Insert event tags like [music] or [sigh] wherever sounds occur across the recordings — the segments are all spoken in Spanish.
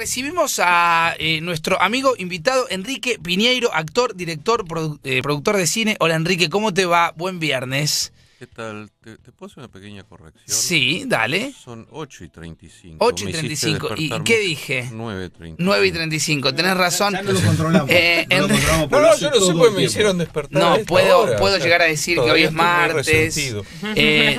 Recibimos a eh, nuestro amigo invitado Enrique Piñeiro, actor, director, eh, productor de cine. Hola Enrique, ¿cómo te va? Buen viernes. ¿Qué tal? ¿Te, puedo hacer una pequeña corrección? Sí, dale. Son 8 y 35. 8 y 35. ¿Y qué dije? 9 y 35. 9 y 35. Tenés razón. Ya no lo controlamos. Eh, no, lo controlamos no, no, yo no sé por qué me hicieron despertar. No, puedo, puedo llegar a decir que hoy es martes. Eh, eh,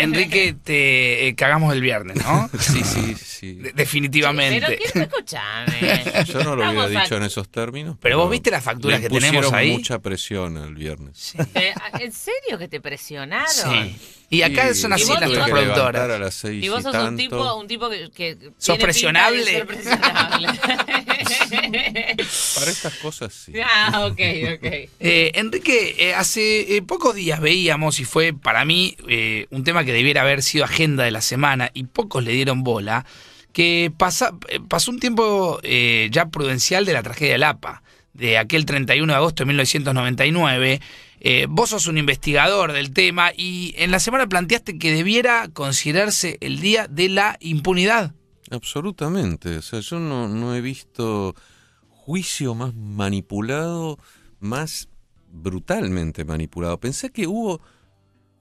Enrique, te eh, cagamos el viernes, ¿no? [laughs] sí, sí, sí. definitivamente. Pero quiero escúchame. Yo no lo hubiera dicho en esos términos. Pero, vos viste las facturas que tenemos ahí. mucha presión el viernes. Eh, ¿En serio que te presionaron? Y acá son así las Y, vos sos un tipo, que, sos presionable. Para estas cosas sí. [laughs] Ah, ok, ok. [laughs] Eh, Enrique, eh, hace eh, pocos días veíamos, y fue para mí un tema que debiera haber sido agenda de la semana, y pocos le dieron bola, que pasa, pasó un tiempo ya prudencial de la tragedia de Lapa, de aquel 31 de agosto de 1999 eh, vos sos un investigador del tema y en la semana planteaste que debiera considerarse el día de la impunidad. Absolutamente. O sea, yo no, he visto juicio más manipulado, más brutalmente manipulado. Pensé que hubo.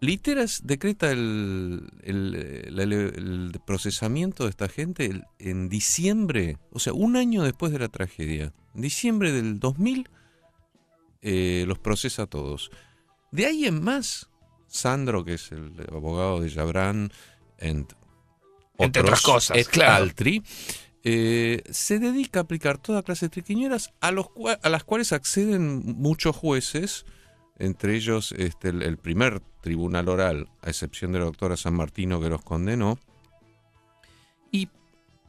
Literas decreta el, el, el, procesamiento de esta gente en diciembre, o sea, un año después de la tragedia. En diciembre del 2000 eh, los procesa a todos. De ahí en más, Sandro, que es el abogado de Yabran entre otras cosas, es eh, se dedica a aplicar toda clase de triquiñeras a, las cuales acceden muchos jueces, entre ellos este, el, el, primer tribunal oral, a excepción de la doctora San Martino que los condenó, y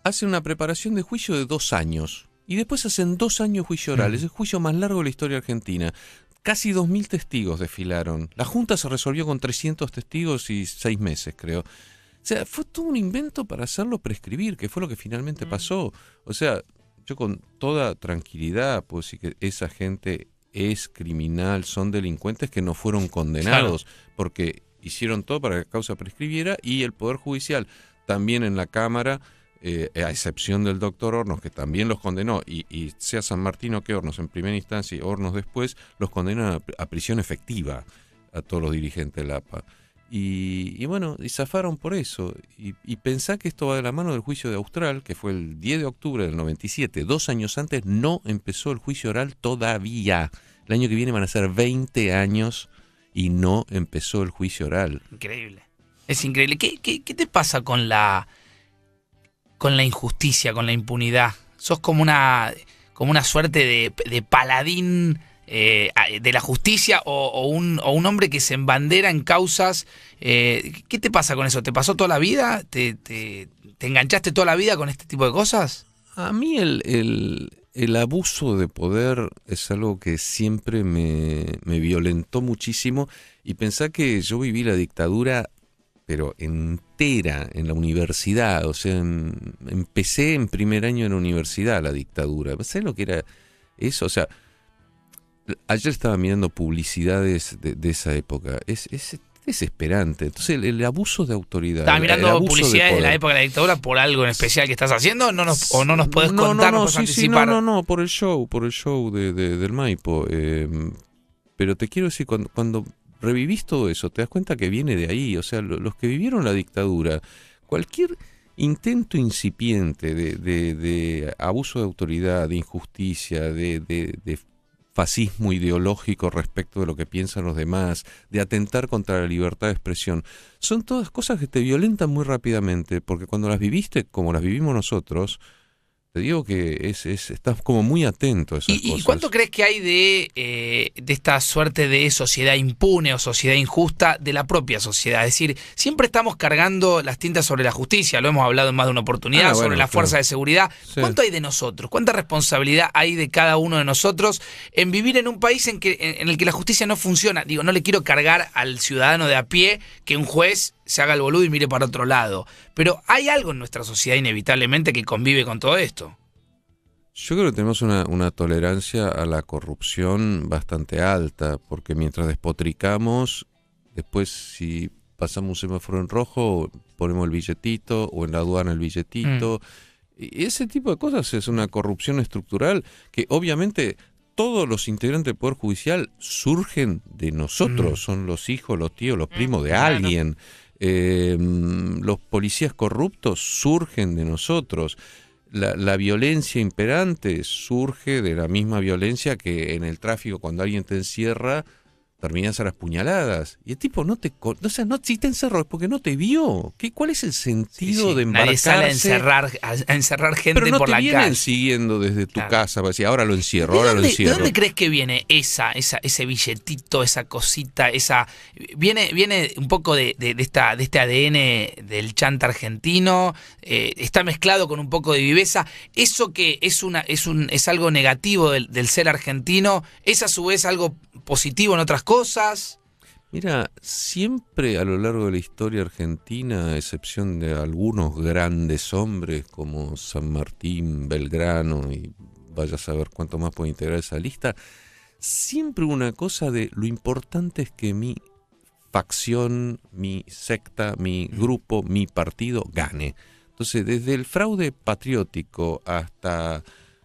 hace una preparación de juicio de dos años. Y después hacen dos años juicio oral, es el juicio más largo de la historia argentina. Casi 2.000 testigos desfilaron. La Junta se resolvió con 300 testigos y seis meses, creo. O sea, fue todo un invento para hacerlo prescribir, que fue lo que finalmente mm. pasó. O sea, yo con toda tranquilidad puedo decir que esa gente es criminal, son delincuentes que no fueron condenados, porque hicieron todo para que la causa prescribiera y el Poder Judicial también en la Cámara eh, a excepción del doctor Hornos, que también los condenó, y, sea San Martino que Hornos en primera instancia y Hornos después, los condenan a, prisión efectiva a todos los dirigentes de la APA. Y, bueno, y zafaron por eso. Y, pensá que esto va de la mano del juicio de Austral, que fue el 10 de octubre del 97. Dos años antes no empezó el juicio oral todavía. El año que viene van a ser 20 años y no empezó el juicio oral. Increíble. Es increíble. qué, qué te pasa con la con la injusticia, con la impunidad. Sos como una, como una suerte de, paladín eh, de la justicia o, un, hombre que se embandera en causas. Eh, ¿Qué te pasa con eso? ¿Te pasó toda la vida? ¿Te, enganchaste toda la vida con este tipo de cosas? A mí el, el, el abuso de poder es algo que siempre me, me violentó muchísimo y pensá que yo viví la dictadura pero entera en la universidad. O sea, empecé en primer año en la universidad la dictadura. ¿Sabes lo que era eso? O sea, ayer estaba mirando publicidades de, esa época. Es, es, desesperante. Entonces, el, abuso de autoridad. Estaba mirando publicidades de, la época de la dictadura por algo en especial que estás haciendo? ¿No nos, ¿O no nos puedes contar? No, no, no, no, no, por el show, por el show de, de, del Maipo. Eh, pero te quiero decir, cuando, cuando revivís todo eso, te das cuenta que viene de ahí, o sea, los que vivieron la dictadura, cualquier intento incipiente de, abuso de autoridad, de injusticia, de, de fascismo ideológico respecto de lo que piensan los demás, de atentar contra la libertad de expresión. Son todas cosas que te violentan muy rápidamente, porque cuando las viviste como las vivimos nosotros, te digo que es, estás como muy atento a ¿Y, cuánto crees que hay de, eh, de esta suerte de sociedad impune o sociedad injusta de la propia sociedad? Es decir, siempre estamos cargando las tintas sobre la justicia, lo hemos hablado en más de una oportunidad, ah, sobre la fuerza de seguridad. ¿Cuánto hay de nosotros? ¿Cuánta responsabilidad hay de cada uno de nosotros en vivir en un país en, que, en el que la justicia no funciona? Digo, no le quiero cargar al ciudadano de a pie que un juez se haga el boludo y mire para otro lado. Pero hay algo en nuestra sociedad inevitablemente que convive con todo esto. Yo creo que tenemos una, tolerancia a la corrupción bastante alta, porque mientras despotricamos, después si pasamos un semáforo en rojo, ponemos el billetito, o en la aduana el billetito. Mm. ese tipo de cosas es una corrupción estructural que obviamente todos los integrantes del Poder Judicial surgen de nosotros, mm. son los hijos, los tíos, los mm, primos de alguien. Em, los policías corruptos surgen de nosotros. La, la, violencia imperante surge de la misma violencia que en el tráfico cuando alguien te encierra terminas a las puñaladas. Y el tipo no te. O sea, no, si te encerró porque no te vio. ¿Qué, ¿Cuál es el sentido de embarcarse? a encerrar, a encerrar gente pero no por te vienen siguiendo desde tu casa para decir, ahora lo encierro, ahora lo encierro. ¿De dónde crees que viene esa, esa, ese billetito, esa cosita, esa. Viene, viene un poco de, de, esta, de este ADN del chanta argentino, eh, está mezclado con un poco de viveza. Eso que es, una, es, un, es algo negativo del, del ser argentino, es a su vez algo positivo en otras cosas? Mira, siempre a lo largo de la historia argentina, a excepción de algunos grandes hombres como San Martín, Belgrano y vaya a saber cuánto más puede integrar esa lista, siempre una cosa de lo importante es que mi facción, mi secta, mi grupo, mi partido gane. Entonces, desde el fraude patriótico hasta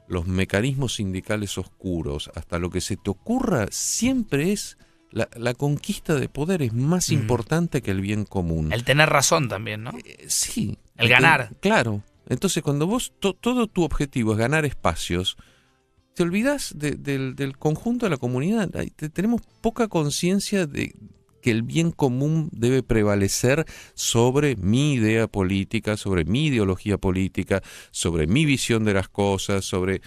los mecanismos sindicales oscuros, hasta lo que se te ocurra, siempre es la, conquista de poder es más mm. importante que el bien común. El tener razón también, ¿no? Eh, sí. El ganar. claro. Entonces, cuando vos todo tu objetivo es ganar espacios, te olvidas del, del, conjunto de la comunidad. Tenemos poca conciencia de, que el bien común debe prevalecer sobre mi idea política, sobre mi ideología política, sobre mi visión de las cosas, sobre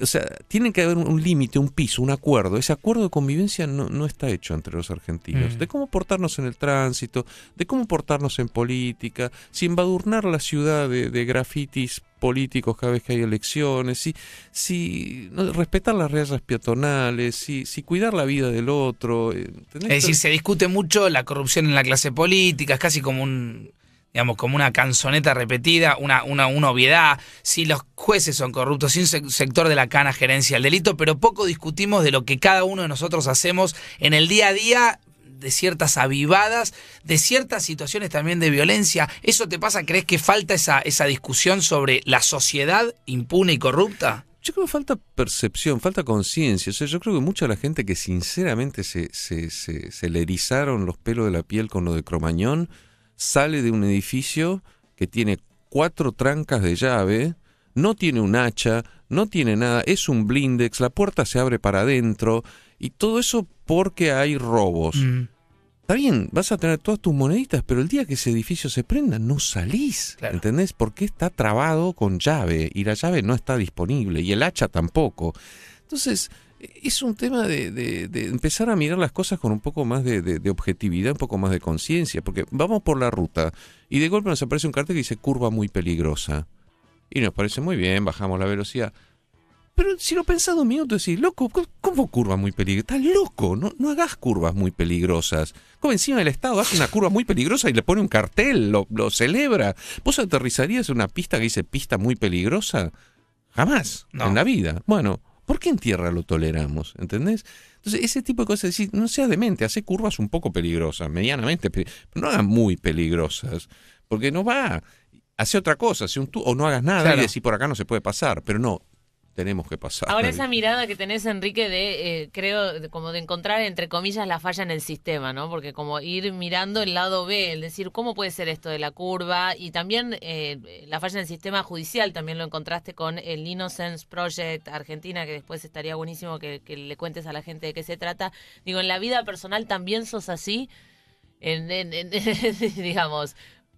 o sea, tiene que haber un, límite, un piso, un acuerdo. Ese acuerdo de convivencia no, no está hecho entre los argentinos. Mm. De cómo portarnos en el tránsito, de cómo portarnos en política, sin embadurnar la ciudad de, grafitis políticos cada vez que hay elecciones, si, si respetar las reglas peatonales, si, si cuidar la vida del otro. Eh, es decir, se discute mucho la corrupción en la clase política, es casi como un digamos, como una canzoneta repetida, una, una, una, obviedad, si los jueces son corruptos, si un sector de la cana gerencia el delito, pero poco discutimos de lo que cada uno de nosotros hacemos en el día a día de ciertas avivadas, de ciertas situaciones también de violencia. ¿Eso te pasa? ¿Crees que falta esa, esa discusión sobre la sociedad impune y corrupta? Yo creo que falta percepción, falta conciencia. yo creo que mucha la gente que sinceramente se, se, se le erizaron los pelos de la piel con lo de Cromañón, sale de un edificio que tiene cuatro trancas de llave, no tiene un hacha, no tiene nada, es un blindex, la puerta se abre para adentro y todo eso porque hay robos. Mm. Está bien, vas a tener todas tus moneditas, pero el día que ese edificio se prenda no salís, ¿entendés? Porque está trabado con llave y la llave no está disponible y el hacha tampoco. Entonces, es un tema de, empezar a mirar las cosas con un poco más de, objetividad, un poco más de conciencia, porque vamos por la ruta y de golpe nos aparece un cartel que dice curva muy peligrosa. Y nos parece muy bien, bajamos la velocidad. Pero si lo pensás dos minutos, decís, loco, ¿cómo curva muy peligrosa? Estás loco, no, no hagas curvas muy peligrosas. Como encima del Estado hace una curva muy peligrosa y le pone un cartel, lo, celebra. ¿Vos aterrizarías en una pista que dice pista muy peligrosa? Jamás, en la vida. Bueno, ¿Por qué en tierra lo toleramos? ¿Entendés? Entonces, ese tipo de cosas, decir, no sea demente, hace curvas un poco peligrosas, medianamente, pero no hagas muy peligrosas, porque no va. Hace otra cosa, hace un o no hagas nada y decir por acá no se puede pasar, pero no, tenemos que pasar. Ahora [laughs] esa mirada que tenés, Enrique, de, eh, creo, como de encontrar, entre comillas, la falla en el sistema, ¿no? Porque como ir mirando el lado B, el decir, ¿cómo puede ser esto de la curva? Y también eh, la falla en el sistema judicial, también lo encontraste con el Innocence Project Argentina, que después estaría buenísimo que, le cuentes a la gente de qué se trata. Digo, en la vida personal también sos así. en, [laughs] digamos,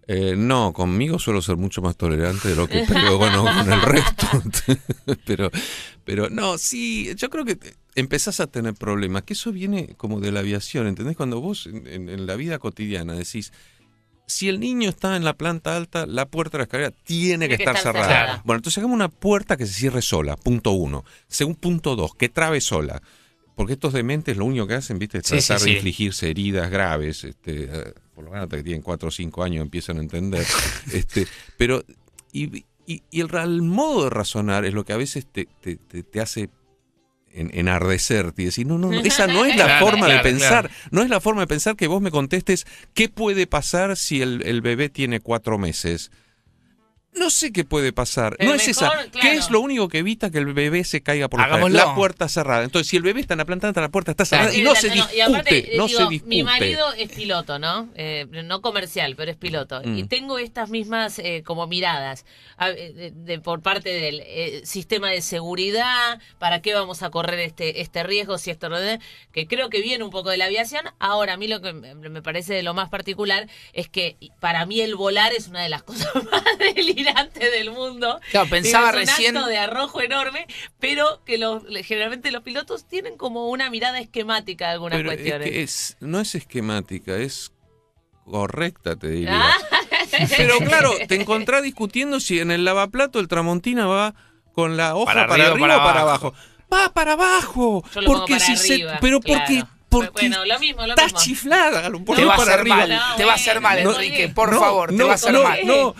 eh, no, conmigo suelo ser mucho más tolerante de lo que pero con el resto. [laughs] pero, pero no, sí, yo creo que empezás a tener problemas, que eso viene como de la aviación, ¿entendés? Cuando vos en, la vida cotidiana decís, si el niño está en la planta alta, la puerta de la escalera tiene, que, estar, cerrada. Bueno, entonces hagamos una puerta que se cierre sola, punto uno. Según punto dos, que trabe sola. Porque estos dementes lo único que hacen, viste, es tratar de infligirse heridas graves, este, por lo menos hasta que tienen 4 o 5 años empiezan a entender. [laughs] este, pero, y, el, modo de razonar es lo que a veces te, hace enardecer. y decir, no, no, esa no es la forma de pensar, no es la forma de pensar que vos me contestes qué puede pasar si el, el bebé tiene cuatro meses. No sé qué puede pasar. no es esa. ¿Qué es lo único que evita que el bebé se caiga por la puerta cerrada? Entonces, si el bebé está en la planta la puerta está cerrada y, no, se discute, Mi marido es piloto, ¿no? Eh, no comercial, pero es piloto. Y mm. tengo estas mismas eh, como miradas eh, de, por parte del sistema de seguridad, para qué vamos a correr este, este riesgo, si esto no... que creo que viene un poco de la aviación. Ahora, a mí lo que me parece de lo más particular es que para mí el volar es una de las [laughs] cosas más deliciosas del mundo. Claro, pensaba es un recién. de arrojo enorme, pero que generalmente los pilotos tienen como una mirada esquemática de algunas cuestiones. Es no es esquemática, es correcta, te diría. Ah. [laughs] Pero claro, te encontrás discutiendo si en el lavaplato el Tramontina va con la hoja para, arriba, o para abajo. Va para abajo. porque si se, pero porque porque estás chiflada, te va a hacer mal, te va a hacer mal, Enrique, por favor, te va a hacer mal. No,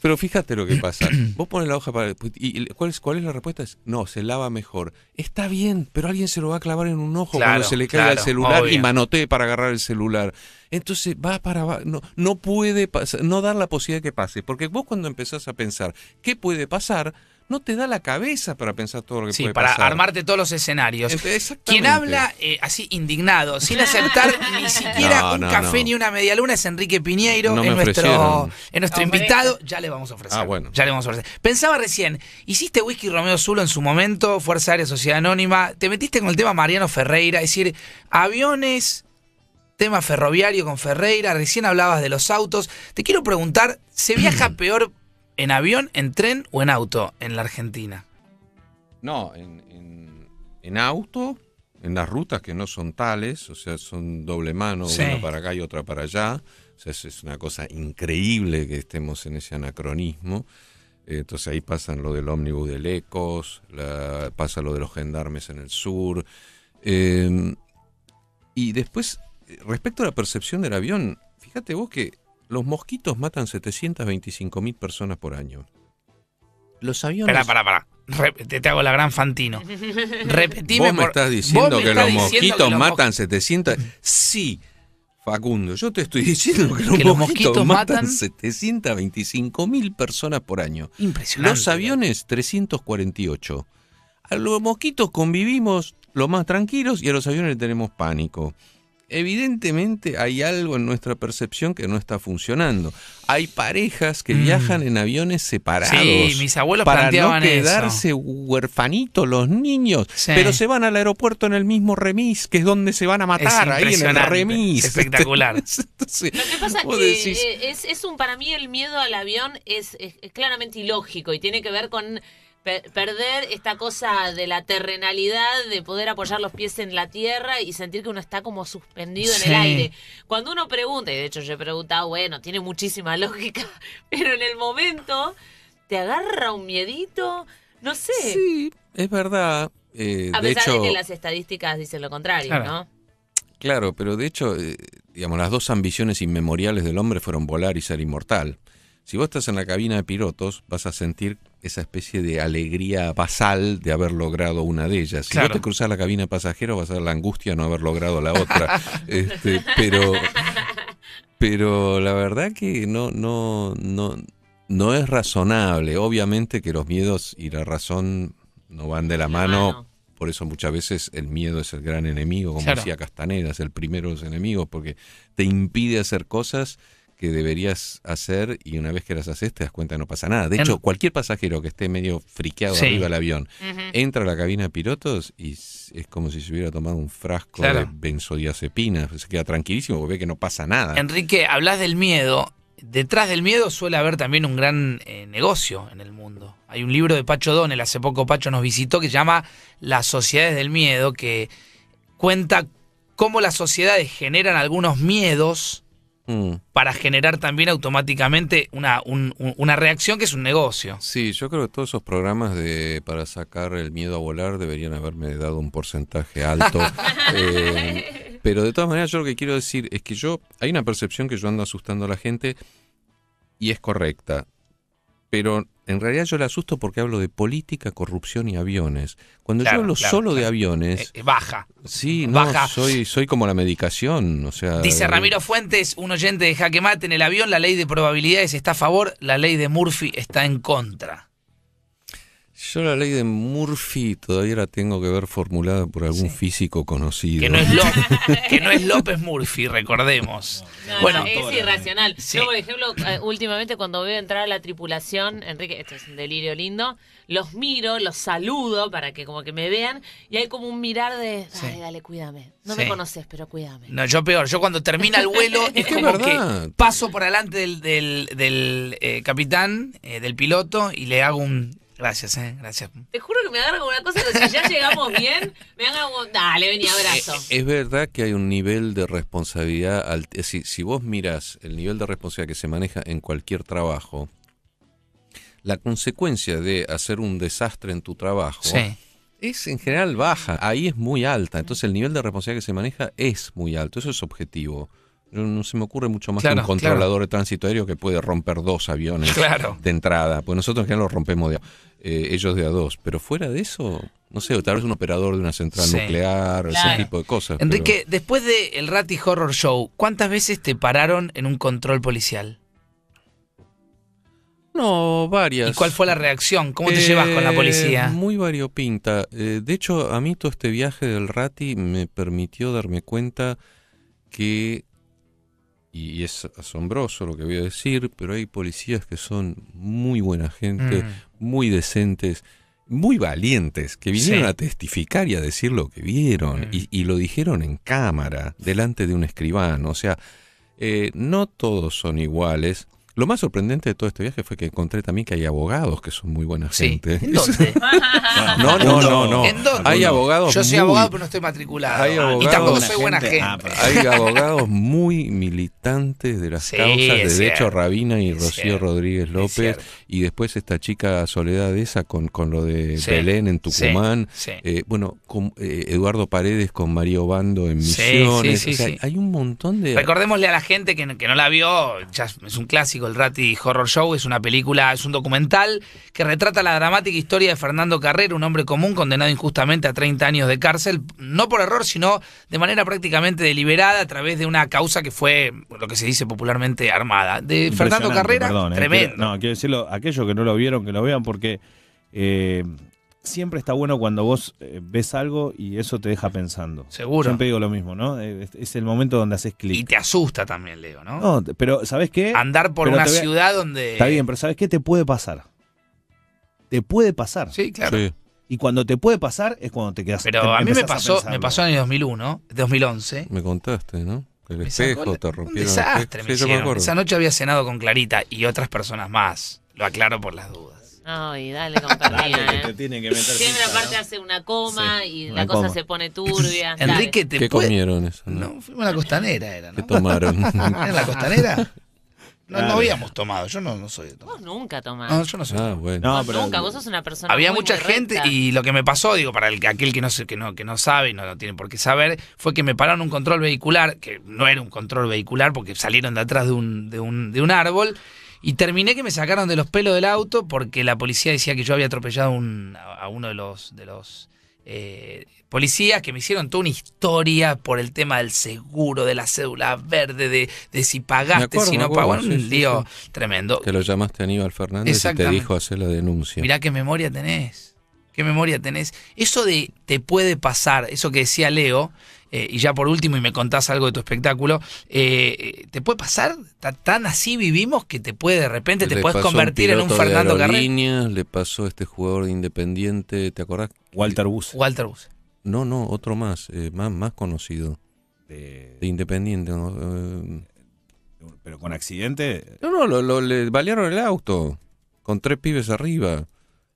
pero fíjate lo que pasa. [clears throat] Vos pones la hoja para. ¿Y cuál es, cuál es la respuesta? no, se lava mejor. Está bien, pero alguien se lo va a clavar en un ojo cuando se le caiga el celular y manotee para agarrar el celular. Entonces va para No, no puede pasar, no dar la posibilidad que pase. Porque vos cuando empezás a pensar qué puede pasar, no te da la cabeza para pensar todo lo que sí, para armarte todos los escenarios. Quien habla eh, así indignado, sin [laughs] aceptar ni siquiera un café ni una media luna, es Enrique Piñeiro, en nuestro, nuestro invitado. Ya le vamos a ofrecer. Ah, bueno. Ya le vamos a ofrecer. Pensaba recién, hiciste Whisky Romeo Zulo en su momento, Fuerza Aérea Sociedad Anónima, te metiste con el tema Mariano Ferreira, es decir, aviones tema ferroviario con Ferreira, recién hablabas de los autos. Te quiero preguntar, ¿se viaja [clears throat] peor en avión, en tren o en auto en la Argentina? No, en, auto, en las rutas que no son tales, o sea, son doble mano, una para acá y otra para allá. O sea, es una cosa increíble que estemos en ese anacronismo. Entonces ahí pasan lo del ómnibus de Ecos, pasa lo de los gendarmes en el sur. Em, y después, eh, respecto a la percepción del avión, fíjate vos que los mosquitos matan 725.000 personas por año. Los aviones. Espera, para, para. Te, hago la gran Fantino. [laughs] Repetime. Vos me estás diciendo que los mosquitos matan 700. Sí, Facundo, yo te estoy diciendo que los, mosquitos, matan, 725 mil personas por año. Impresionante. Los aviones, 348. A los mosquitos convivimos los más tranquilos y a los aviones le tenemos pánico evidentemente hay algo en nuestra percepción que no está funcionando. Hay parejas que mm. viajan en aviones separados. mis abuelos para no quedarse huerfanitos los niños, pero se van al aeropuerto en el mismo remis, que es donde se van a matar, ahí en el remis. Espectacular. [laughs] Lo que pasa eh, es, es, un, para mí el miedo al avión es claramente ilógico y tiene que ver con perder esta cosa de la terrenalidad, de poder apoyar los pies en la tierra y sentir que uno está como suspendido en el aire. Cuando uno pregunta, y de hecho yo he preguntado, bueno, tiene muchísima lógica, [laughs] pero en el momento te agarra un miedito, no sé. Sí, es verdad. Eh, A de pesar hecho, de que las estadísticas dicen lo contrario, claro. ¿no? Claro, pero de hecho, eh, digamos, las dos ambiciones inmemoriales del hombre fueron volar y ser inmortal. Si vos estás en la cabina de pilotos, vas a sentir esa especie de alegría basal de haber logrado una de ellas. Si vos te cruzas la cabina de pasajeros, vas a ver la angustia de no haber logrado la otra. [laughs] Este, pero, pero la verdad que no, no, no, no es razonable. Obviamente que los miedos y la razón no van de la, mano. Por eso muchas veces el miedo es el gran enemigo, como decía Castaneda, es el primero de los enemigos, porque te impide hacer cosas que deberías hacer y una vez que las haces te das cuenta que no pasa nada. De hecho, cualquier pasajero que esté medio friqueado arriba del avión entra a la cabina de pilotos y es como si se hubiera tomado un frasco de benzodiazepina. Se queda tranquilísimo porque ve que no pasa nada. Enrique, hablas del miedo. Detrás del miedo suele haber también un gran eh, negocio en el mundo. Hay un libro de Pacho Donel, hace poco Pacho nos visitó, que se llama Las sociedades del miedo, que cuenta cómo las sociedades generan algunos miedos Mm. para generar también automáticamente una, una reacción que es un negocio. Sí, yo creo que todos esos programas de para sacar el miedo a volar deberían haberme dado un porcentaje alto. [laughs] Eh, pero de todas maneras, yo lo que quiero decir es que yo, hay una percepción que yo ando asustando a la gente y es correcta, pero en realidad yo le asusto porque hablo de política, corrupción y aviones. Cuando yo hablo solo de aviones... Eh, eh, baja. Sí, no, baja. Soy, soy como la medicación. sea, Dice eh, Ramiro Fuentes, un oyente de Jaque Mate, en el avión la ley de probabilidades está a favor, la ley de Murphy está en contra. Yo la ley de Murphy todavía la tengo que ver formulada por algún físico conocido. [laughs] Que no, es López, Murphy, recordemos. bueno, es irracional. Yo, por ejemplo, eh, últimamente cuando veo entrar a la tripulación, Enrique, esto es un delirio lindo, los miro, los saludo para que como que me vean y hay como un mirar de, dale, dale, cuídame. No me conoces, pero cuídame. No, yo peor. Yo cuando termina el vuelo [laughs] es, que como que paso por delante del, eh, capitán, eh, del piloto y le hago un Gracias, eh, gracias. Te juro que me agarra como una cosa si ya llegamos bien, me dale, vení, eh, abrazo. Eh, es, verdad que hay un nivel de responsabilidad, eh, si vos mirás el nivel de responsabilidad que se maneja en cualquier trabajo, la consecuencia de hacer un desastre en tu trabajo es en general baja, ahí es muy alta, entonces el nivel de responsabilidad que se maneja es muy alto, eso es objetivo. No se me ocurre mucho más que un controlador de tránsito aéreo que puede romper dos aviones de entrada. Pues nosotros general los rompemos de, eh, ellos de a dos. Pero fuera de eso, no sé, tal vez un operador de una central nuclear, ese tipo de cosas. Enrique, después del el Horror Show, ¿cuántas veces te pararon en un control policial? No, varias. ¿Y cuál fue la reacción? ¿Cómo te llevas con la eh, policía? Muy variopinta. Eh, de hecho, a mí todo este viaje del Rati me permitió darme cuenta que y, es asombroso lo que voy a decir, pero hay policías que son muy buena gente, mm. muy decentes, muy valientes, que vinieron a testificar y a decir lo que vieron, mm. y, lo dijeron en cámara, delante de un escribano. O sea, eh, no todos son iguales, lo más sorprendente de todo este viaje fue que encontré también que hay abogados que son muy buena gente. ¿En [laughs] no, no, no, no. ¿En dónde? Hay abogados. Yo soy abogado, pero no estoy matriculado. y tampoco soy buena gente. Ah, hay [laughs] abogados muy militantes de las causas de hecho Rabina y Rocío Rodríguez López. Y después esta chica Soledad esa con, con lo de Belén en Tucumán. Eh, bueno, con, eh, Eduardo Paredes con Mario Bando en Misiones. O sea, hay un montón de. Recordémosle a la gente que, que no la vio, ya es un clásico el Rati Horror Show es una película, es un documental que retrata la dramática historia de Fernando Carrera, un hombre común condenado injustamente a 30 años de cárcel, no por error, sino de manera prácticamente deliberada a través de una causa que fue lo que se dice popularmente armada. De Fernando Carrera, eh. tremendo. no, quiero decirlo, aquellos que no lo vieron, que lo vean porque... Eh, siempre está bueno cuando vos eh, ves algo y eso te deja pensando. Seguro. Siempre digo lo mismo, ¿no? Eh, es, el momento donde haces clic. Y te asusta también, Leo, ¿no? No, pero ¿sabes qué? Andar por una ciudad donde. Está bien, pero ¿sabes qué? Te puede pasar. Te puede pasar. Sí, claro. Y cuando te puede pasar es cuando te quedas. Pero a mí me pasó, me pasó en el 2001, 2011. Me contaste, ¿no? El espejo te rompió. Un desastre, Me Esa noche había cenado con Clarita y otras personas más. Lo aclaro por las dudas. Ay, dale compañía. [laughs] Dale, que eh. te que meter Siempre aparte hace una coma y la cosa se pone turbia. [laughs] Enrique, ¿te ¿Qué comieron eso? No? fuimos a la costanera era, ¿Qué tomaron? [laughs] En la costanera? No, no, habíamos tomado, yo no, no soy de tomar. Vos nunca tomás. No, yo no soy. Ah, bueno. nunca, vos sos una persona. Había mucha gente y lo que me pasó, digo, para el, aquel que no, que, no, que no sabe y no, no, tiene por qué saber, fue que me pararon un control vehicular, que no era un control vehicular porque salieron de atrás de un, de un, de un árbol y terminé que me sacaron de los pelos del auto porque la policía decía que yo había atropellado a uno de los, de los eh, policías que me hicieron toda una historia por el tema del seguro, de la cédula verde, de, si pagaste, si no pagaste. un lío tremendo. Que lo llamaste a Aníbal Fernández y te dijo hacer la denuncia. Mirá qué memoria tenés. Qué memoria tenés. Eso de te puede pasar, eso que decía Leo, eh, y ya por último, y me contás algo de tu espectáculo, eh, ¿te puede pasar? Tan así vivimos que te puede de repente, te puedes convertir en un Fernando aerolíneas Le pasó a este jugador de Independiente, ¿te acordás? Walter Bus. Walter Bus. No, no, otro más, eh, más, más conocido. De, Independiente. ¿Pero con accidente? No, no, lo, le balearon el auto con tres pibes arriba.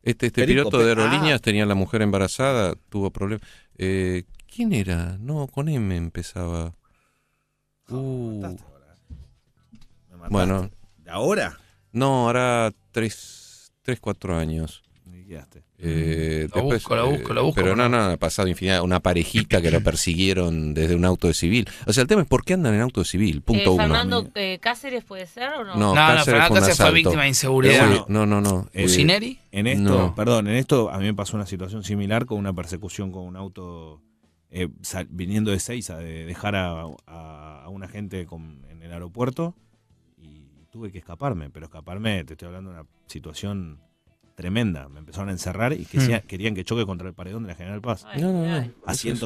Este, este piloto de aerolíneas ah. tenía la mujer embarazada, tuvo problemas. Eh, ¿Quién era? No, con M empezaba. uh. Eh. me mataste, me ¿Ahora? No, ahora 3, 4 años. Eh, mm, la busco, la busco, la eh, busco. Pero no, no, ha pasado infinidad. Una parejita que lo [laughs] persiguieron desde un auto de civil. O sea, el tema es por qué andan en auto de civil. Eh, punto uno. ¿Fernando eh, Cáceres puede ser o no? No, no, Cáceres, fue, Cáceres fue, víctima de inseguridad. no, no, no. ¿Ucineri? en esto, no. perdón, en esto a mí me pasó una situación similar con una persecución con un auto eh, viniendo de Seiza, de dejar a, una gente en el aeropuerto y tuve que escaparme, pero escaparme, te estoy hablando de una situación tremenda. Me empezaron a encerrar y que hmm. querían que choque contra el paredón de la General Paz. no,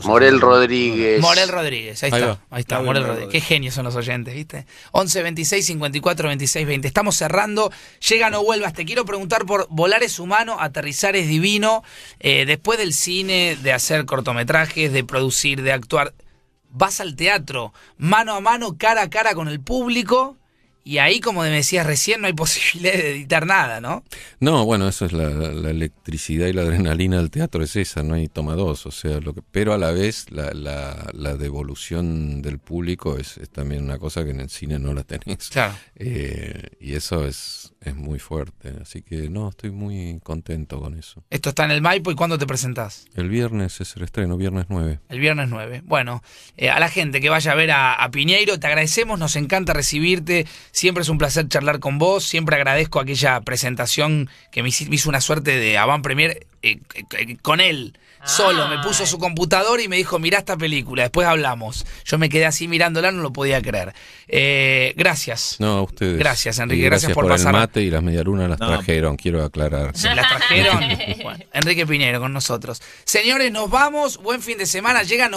Morel Rodríguez. Morel Rodríguez, ahí, está. Ahí está, Morel Qué genios son los oyentes, ¿viste? 11 26 54 26 20. Estamos cerrando. Llega, no vuelvas. Te quiero preguntar por volar es humano, aterrizar es divino. Eh, después del cine, de hacer cortometrajes, de producir, de actuar, vas al teatro, mano a mano, cara a cara con el público y ahí, como me decías recién, no hay [laughs] posibilidad de editar nada, ¿no? No, bueno, eso es la, electricidad y la adrenalina del teatro, es esa, no hay toma dos, o sea, lo que, pero a la vez la, devolución del público es, también una cosa que en el cine no la tenés. Claro. Eh, y eso es, es muy fuerte. Así que no, estoy muy contento con eso. Esto está en el Maipo y ¿cuándo te presentás? El viernes es el estreno, viernes 9. El viernes 9. Bueno, eh, a la gente que vaya a ver a, Piñeiro, te agradecemos, nos encanta recibirte. Siempre es un placer charlar con vos. Siempre agradezco aquella presentación que me hizo, una suerte de avant premier eh, eh, con él Solo me puso su computador y me dijo, mirá esta película, después hablamos. Yo me quedé así mirándola, no lo podía creer. Eh, gracias. No, a ustedes. Gracias, Enrique, gracias, por, pasar. El mate y las medialunas las trajeron, quiero aclarar. las trajeron. [laughs] Enrique Piñero con nosotros. Señores, nos vamos. Buen fin de semana. Llega,